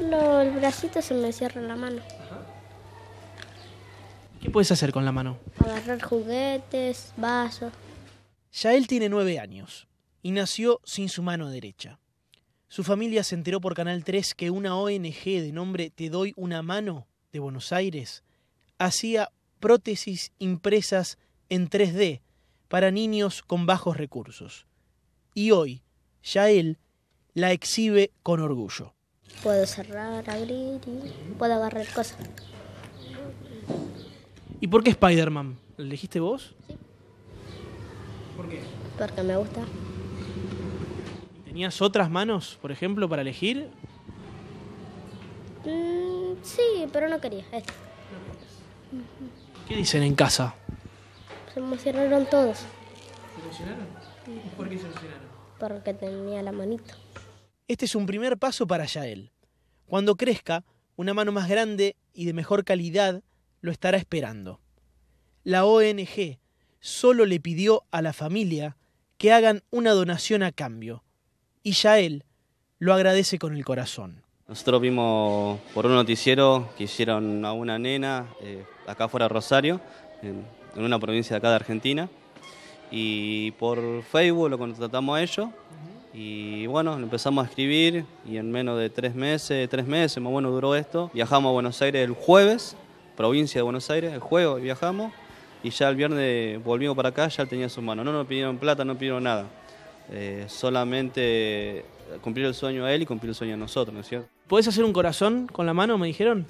solo el bracito se me cierra la mano. ¿Qué puedes hacer con la mano? Agarrar juguetes, vasos. Yael tiene nueve años y nació sin su mano derecha. Su familia se enteró por Canal 3 que una ONG de nombre Te Doy Una Mano de Buenos Aires hacía prótesis impresas en 3D para niños con bajos recursos. Y hoy, Yael la exhibe con orgullo. Puedo cerrar, abrir y puedo agarrar cosas. ¿Y por qué Spider-Man? ¿Lo elegiste vos? Sí. ¿Por qué? Porque me gusta. ¿Tenías otras manos, por ejemplo, para elegir? Mm, sí, pero no quería. ¿Qué dicen en casa? Se emocionaron todos. ¿Se emocionaron? ¿Por qué se emocionaron? Porque tenía la manito. Este es un primer paso para Yael. Cuando crezca, una mano más grande y de mejor calidad lo estará esperando. La ONG solo le pidió a la familia que hagan una donación a cambio, y Yael lo agradece con el corazón. Nosotros vimos por un noticiero que hicieron a una nena eh, acá fuera de Rosario, en, en, una provincia de acá de Argentina, y por Facebook lo contratamos a ellos y bueno, empezamos a escribir y en menos de tres meses, tres meses más bueno duró esto, viajamos a Buenos Aires el jueves, provincia de Buenos Aires, el jueves viajamos y ya el viernes volvimos para acá, ya tenía su mano. No nos pidieron plata, no pidieron nada. Eh, solamente cumplir el sueño a él y cumplir el sueño a nosotros, ¿no es cierto? ¿Puedes hacer un corazón con la mano, me dijeron?